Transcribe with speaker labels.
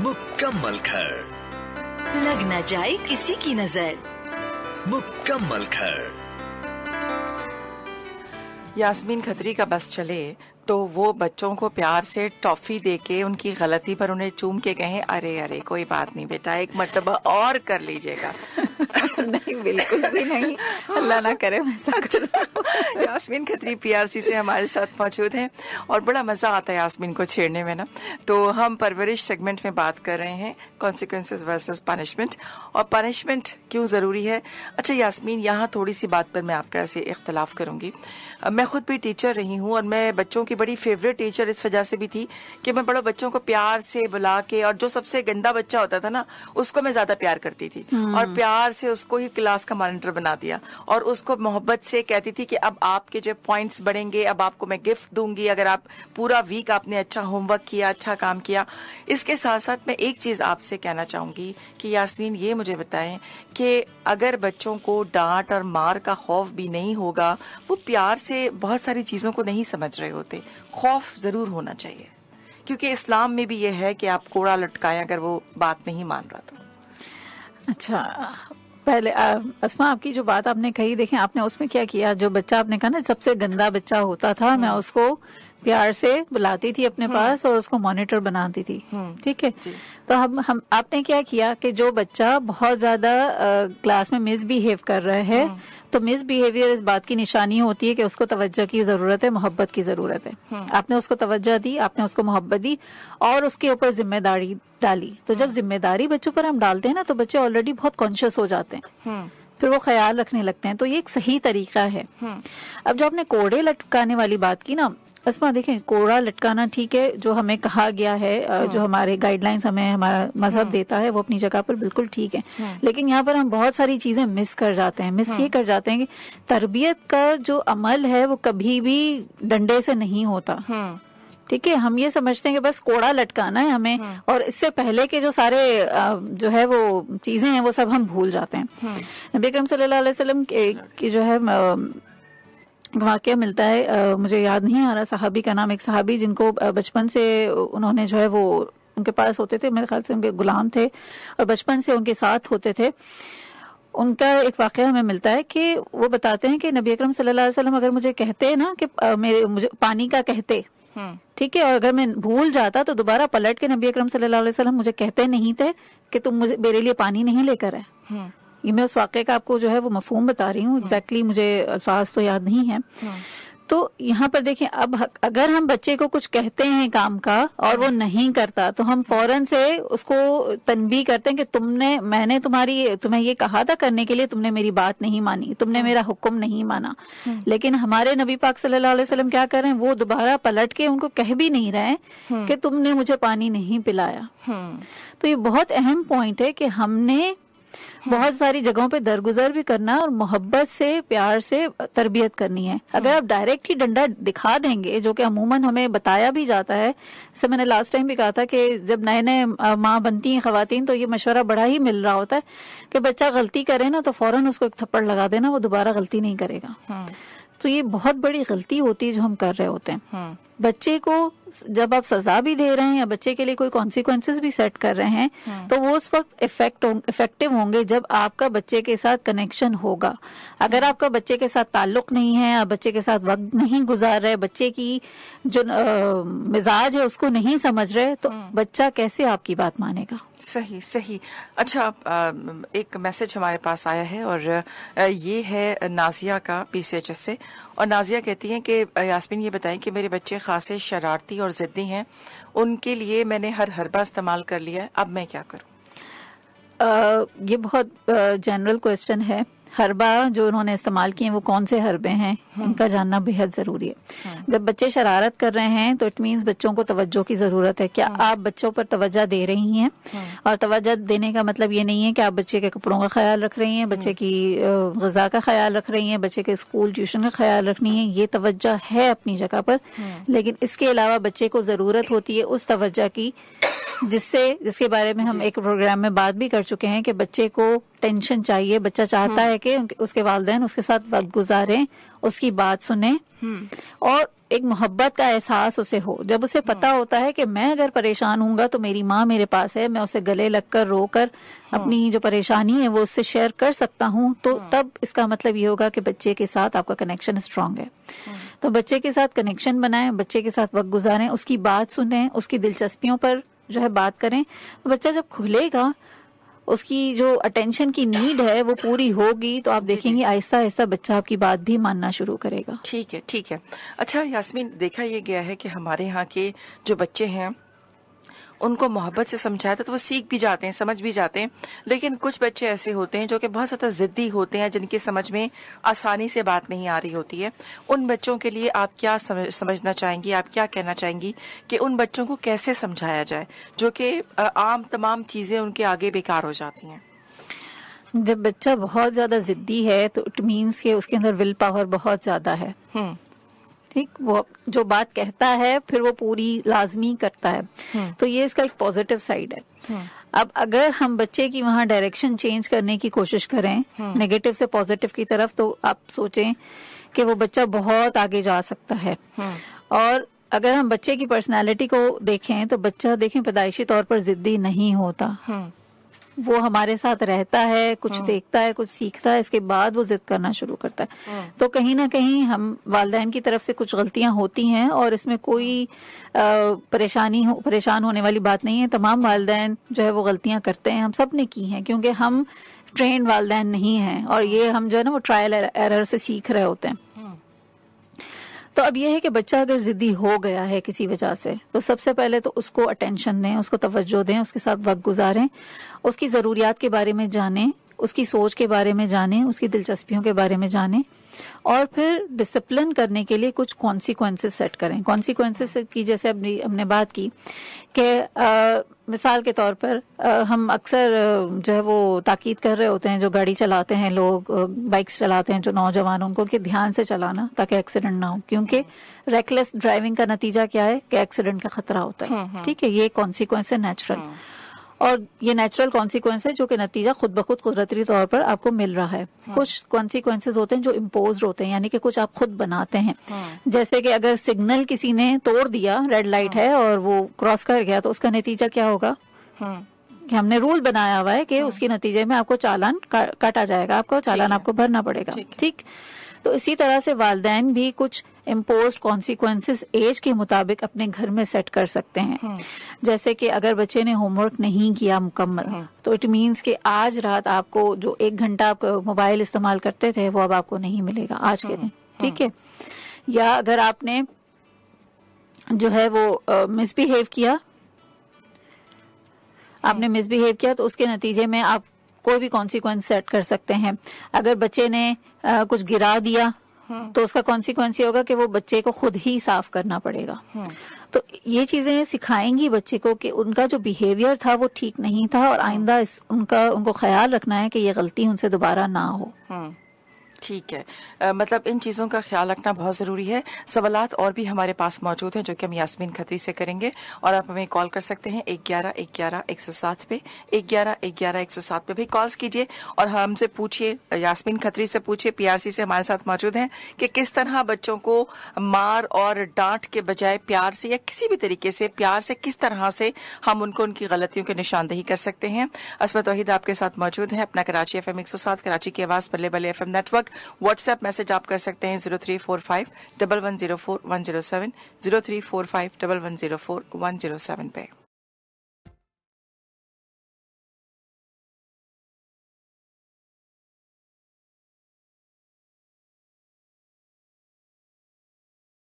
Speaker 1: मुकम्मल घर लग न जाए किसी की नजर मुकम्मल घर यास्मीन खतरी का बस चले तो वो बच्चों को प्यार से टॉफी दे के उनकी गलती पर उन्हें चूम के कहें अरे अरे कोई बात नहीं बेटा एक मरतबा और कर लीजिएगा नहीं बिल्कुल भी नहीं अल्लाह ना करे वैसा अच्छा। यास्मीन खत्री पीआरसी से हमारे साथ मौजूद हैं और बड़ा मज़ा आता है यास्मीन को छेड़ने में ना तो हम परवरिश सेगमेंट में बात कर रहे हैं कॉन्सिक्वेंसेस वर्सेस पनिशमेंट और पनिशमेंट क्यों ज़रूरी है अच्छा यास्मीन यहाँ थोड़ी सी बात पर मैं आपका ऐसे इख्तलाफ करूंगी मैं खुद भी टीचर रही हूँ और मैं बच्चों की बड़ी फेवरेट टीचर इस वजह से भी थी कि मैं बड़े बच्चों को प्यार से बुला के और जो सबसे गंदा बच्चा होता था ना उसको मैं ज़्यादा प्यार करती थी हम्म। और प्यार प्यार से उसको ही क्लास का मॉनिटर बना दिया और उसको मोहब्बत से कहती थी कि अब आपके जो पॉइंट्स बढ़ेंगे अब आपको मैं गिफ्ट दूंगी अगर आप पूरा वीक आपने अच्छा होमवर्क किया अच्छा काम किया इसके साथ साथ मैं एक चीज़ आपसे कहना चाहूंगी कि यासमीन ये मुझे बताएं कि अगर बच्चों को डांट और मार का खौफ भी नहीं होगा वो प्यार से बहुत सारी चीज़ों को नहीं समझ रहे होते खौफ ज़रूर होना चाहिए क्योंकि इस्लाम में भी यह है कि आप कोड़ा लटकाएं अगर वो बात नहीं मान रहा तो अच्छा
Speaker 2: पहले असमा आपकी जो बात आपने कही देखें आपने उसमें क्या किया जो बच्चा आपने कहा ना सबसे गंदा बच्चा होता था मैं हम्म। उसको प्यार से बुलाती थी अपने हम्म। पास और उसको मॉनिटर बनाती थी हम्म। ठीक है तो हम हम आपने क्या किया कि जो बच्चा बहुत ज्यादा क्लास में मिसबिहेव कर रहा है तो मिस बिहेवियर इस बात की निशानी होती है कि उसको तवज्जो की जरूरत है मोहब्बत की जरूरत है हम्म। आपने उसको तवज्जो दी आपने उसको मोहब्बत दी और उसके ऊपर जिम्मेदारी डाली तो जब हम्म। जिम्मेदारी बच्चों पर हम डालते हैं ना तो बच्चे ऑलरेडी बहुत कॉन्शियस हो जाते हैं हम्म। फिर वो ख्याल रखने लगते हैं तो ये एक सही तरीका है अब जो आपने कोड़े लटकाने वाली बात की ना अस्मा देखें कोड़ा लटकाना ठीक है जो हमें कहा गया है जो हाँ। हमारे गाइडलाइंस हमें हमारा मजहब हाँ। देता है वो अपनी जगह पर बिल्कुल ठीक है हाँ। लेकिन यहाँ पर हम बहुत सारी चीज़ें मिस कर जाते हैं मिस ये कर जाते हैं कि तरबियत का जो अमल है वो कभी भी डंडे से नहीं होता ठीक है हम ये समझते हैं कि बस कोड़ा लटकाना है हमें और इससे पहले के जो सारे जो है वो चीजें हैं वो सब हम भूल जाते हैं नबी अक्रम सल्लल्लाहु अलैहि वसल्लम की जो है वाक्य मिलता है आ, मुझे याद नहीं आ रहा साहबी का नाम एक साहबी जिनको बचपन से उन्होंने जो है वो उनके पास होते थे मेरे ख्याल से उनके गुलाम थे और बचपन से उनके साथ होते थे उनका एक वाक़ हमें मिलता है कि वो बताते हैं कि नबी अकरम सल्लल्लाहु अलैहि वसल्लम अगर मुझे कहते ना कि आ, मेरे मुझे पानी का कहते हम्म। ठीक है और अगर मैं भूल जाता तो दोबारा पलट के नबी अकरम सल्लल्लाहु अलैहि वसल्लम मुझे कहते नहीं थे कि तुम मुझे मेरे लिए पानी नहीं लेकर आए हम्म। ये मैं उस वाक़े का आपको जो है वो मफहम बता रही हूँ एग्जैक्टली exactly मुझे अल्फाज तो याद नहीं है हाँ। तो यहाँ पर देखें अब अगर हम बच्चे को कुछ कहते हैं काम का और वो नहीं करता तो हम फौरन से उसको तनबी करते हैं कि तुमने मैंने तुम्हारी तुम्हें ये कहा था करने के लिए तुमने मेरी बात नहीं मानी तुमने हाँ। मेरा हुक्म नहीं माना हाँ। लेकिन हमारे नबी पाक सल्लल्लाहु अलैहि वसल्लम क्या कर रहे हैं वो दोबारा पलट के उनको कह भी नहीं रहे कि तुमने मुझे पानी नहीं पिलाया तो ये बहुत अहम पॉइंट है कि हमने बहुत सारी जगहों पे दरगुजर भी करना और मोहब्बत से प्यार से तरबियत करनी है हम्म। अगर आप डायरेक्ट ही डंडा दिखा देंगे जो कि अमूमन हमें बताया भी जाता है जैसे मैंने लास्ट टाइम भी कहा था कि जब नए नए माँ बनती हैं खातन तो ये मशवरा बड़ा ही मिल रहा होता है कि बच्चा गलती करे ना तो फौरन उसको एक थप्पड़ लगा देना वो दोबारा गलती नहीं करेगा हम्म। तो ये बहुत बड़ी गलती होती है जो हम कर रहे होते हैं हम्म। बच्चे को जब आप सजा भी दे रहे हैं या बच्चे के लिए कोई कॉन्सिक्वेंसेज भी सेट कर रहे हैं हाँ। तो वो उस वक्त इफेक्ट इफेक्टिव होंगे जब आपका बच्चे के साथ कनेक्शन होगा अगर आपका बच्चे के साथ ताल्लुक नहीं है आप बच्चे के साथ वक्त नहीं गुजार रहे बच्चे की जो मिजाज है उसको नहीं समझ रहे तो हाँ। बच्चा कैसे आपकी बात मानेगा
Speaker 1: सही सही अच्छा एक मैसेज हमारे पास आया है और ये है नाजिया का पीसीएचएस से और नाजिया कहती हैं कि यास्मिन ये बताएं कि मेरे बच्चे खासे शरारती और ज़िद्दी हैं उनके लिए मैंने हर हरबा इस्तेमाल कर लिया है अब मैं क्या करूँ
Speaker 2: ये बहुत जनरल क्वेश्चन है हरबा जो उन्होंने इस्तेमाल किए हैं वो कौन से हरबे हैं हाँ। इनका जानना बेहद ज़रूरी है हाँ। जब बच्चे शरारत कर रहे हैं तो इट मीन्स बच्चों को तवज्जो की ज़रूरत है क्या हाँ। आप बच्चों पर तवज्जो दे रही हैं और तवज्जो देने का मतलब ये नहीं है कि आप बच्चे के कपड़ों का ख्याल रख रही हैं बच्चे की गजा का ख्याल रख रही हैं बच्चे के स्कूल ट्यूशन का ख्याल रखनी है ये तवज्जो है अपनी जगह पर लेकिन इसके अलावा बच्चे को ज़रूरत होती है उस तवज्जो की जिससे जिसके बारे में हम एक प्रोग्राम में बात भी कर चुके हैं कि बच्चे को अटेंशन चाहिए बच्चा चाहता है कि उसके वालदेन उसके साथ वक्त गुजारे उसकी बात सुने और एक मोहब्बत का एहसास उसे हो जब उसे पता होता है कि मैं अगर परेशान हूँ तो मेरी माँ मेरे पास है मैं उसे गले लगकर रोकर अपनी जो परेशानी है वो उससे शेयर कर सकता हूँ तो हाँ। तब इसका मतलब ये होगा कि बच्चे के साथ आपका कनेक्शन स्ट्रांग है तो बच्चे के साथ कनेक्शन बनाए बच्चे के साथ वक्त गुजारें उसकी बात सुने उसकी दिलचस्पियों पर जो है बात करें तो बच्चा जब खुलेगा उसकी जो अटेंशन की नीड है वो पूरी होगी तो आप देखेंगे ऐसा ऐसा बच्चा आपकी बात भी मानना शुरू करेगा
Speaker 1: ठीक है ठीक है अच्छा यासमीन देखा ये गया है कि हमारे यहाँ के जो बच्चे हैं उनको मोहब्बत से समझाया था तो वो सीख भी जाते हैं समझ भी जाते हैं लेकिन कुछ बच्चे ऐसे होते हैं जो कि बहुत ज़्यादा ज़िद्दी होते हैं जिनकी समझ में आसानी से बात नहीं आ रही होती है उन बच्चों के लिए आप क्या समझना चाहेंगी आप क्या कहना चाहेंगी कि उन बच्चों को कैसे समझाया जाए जो कि आम तमाम चीज़ें उनके आगे बेकार हो जाती हैं
Speaker 2: जब बच्चा बहुत ज़्यादा ज़िद्दी है तो इट मीन्स के उसके अंदर विल पावर बहुत ज़्यादा है हम्म। ठीक वो जो बात कहता है फिर वो पूरी लाजमी करता है हम्म। तो ये इसका एक पॉजिटिव साइड है हम्म। अब अगर हम बच्चे की वहां डायरेक्शन चेंज करने की कोशिश करें नेगेटिव हम्म। से पॉजिटिव की तरफ तो आप सोचें कि वो बच्चा बहुत आगे जा सकता है और अगर हम बच्चे की पर्सनालिटी को देखें तो बच्चा देखें पैदाइशी तौर पर जिद्दी नहीं होता वो हमारे साथ रहता है कुछ हाँ। देखता है कुछ सीखता है इसके बाद वो जिद करना शुरू करता है हाँ। तो कहीं ना कहीं हम वालदेन की तरफ से कुछ गलतियां होती हैं और इसमें कोई हाँ। परेशानी हो, परेशान होने वाली बात नहीं है तमाम वालदेन जो है वो गलतियां करते हैं हम सब ने की हैं क्योंकि हम ट्रेन वालदेन नहीं है और ये हम जो है ना वो ट्रायल एरर से सीख रहे होते हैं तो अब यह है कि बच्चा अगर ज़िद्दी हो गया है किसी वजह से तो सबसे पहले तो उसको अटेंशन दें उसको तवज्जो दें उसके साथ वक्त गुजारें उसकी ज़रूरियात के बारे में जानें उसकी सोच के बारे में जाने उसकी दिलचस्पियों के बारे में जाने और फिर डिसिप्लिन करने के लिए कुछ कॉन्सिक्वेंसेस सेट करें कॉन्सिक्वेंसेस की जैसे अभी हमने बात की कि मिसाल के तौर पर हम अक्सर जो है वो ताकीद कर रहे होते हैं जो गाड़ी चलाते हैं लोग बाइक्स चलाते हैं जो नौजवान उनको कि ध्यान से चलाना ताकि एक्सीडेंट ना हो क्योंकि रेकलेस ड्राइविंग का नतीजा क्या है कि एक्सीडेंट का खतरा होता है हम्म, हम्म। ठीक है ये कॉन्सिक्वेंस है नेचुरल और ये नेचुरल कॉन्सिक्वेंस है जो कि नतीजा खुद ब खुद कुदरती तौर पर आपको मिल रहा है हाँ। कुछ कॉन्सिक्वेंसेज होते हैं जो इम्पोज होते हैं यानी कि कुछ आप खुद बनाते हैं हाँ। जैसे कि अगर सिग्नल किसी ने तोड़ दिया रेड लाइट है हाँ। और वो क्रॉस कर गया तो उसका नतीजा क्या होगा कि हमने रूल बनाया हुआ है कि उसके नतीजे में आपको चालान काटा जाएगा आपको चालान आपको भरना पड़ेगा ठीक तो इसी तरह से वालदेन भी कुछ इम्पोज कॉन्सिक्वेंसेस एज के मुताबिक अपने घर में सेट कर सकते हैं हम्म। जैसे कि अगर बच्चे ने होमवर्क नहीं किया मुकम्मल हम्म। तो इट मीन्स कि आज रात आपको जो एक घंटा आप मोबाइल इस्तेमाल करते थे वो अब आपको नहीं मिलेगा आज के हम्म। दिन ठीक है या अगर आपने जो है वो मिसबिहेव किया आपने मिसबिहेव किया तो उसके नतीजे में आप कोई भी कॉन्सिक्वेंस सेट कर सकते हैं अगर बच्चे ने आ, कुछ गिरा दिया हम्म। तो उसका कॉन्सिक्वेंस ये होगा कि वो बच्चे को खुद ही साफ करना पड़ेगा हम्म। तो ये चीजें सिखाएंगी बच्चे को कि उनका जो बिहेवियर था वो ठीक नहीं था और आइंदा उनका उनको ख्याल रखना है कि ये गलती उनसे दोबारा ना हो
Speaker 1: हम्म। ठीक है आ, मतलब इन चीज़ों का ख्याल रखना बहुत ज़रूरी है सवालत और भी हमारे पास मौजूद हैं जो कि हम यासमीन खतरी से करेंगे और आप हमें कॉल कर सकते हैं एक ग्यारह एक ग्यारह एक सौ सात पे एक ग्यारह एक ग्यारह एक सौ सात पे भी कॉल्स कीजिए और हमसे पूछिए यासमीन खतरी से पूछिए पीआरसी से हमारे साथ मौजूद हैं कि किस तरह बच्चों को मार और डांट के बजाय प्यार से या किसी भी तरीके से प्यार से किस तरह से हम उनको उनकी गलतियों की निशानदेही कर सकते हैं असमत वहीद आपके साथ मौजूद है अपना कराची एफ एम एक सौ सात कराची की आवाज़ Balle Balle F M network WhatsApp message आप कर सकते हैं zero three four five double one zero four one zero seven zero three four five double one zero four one zero seven पे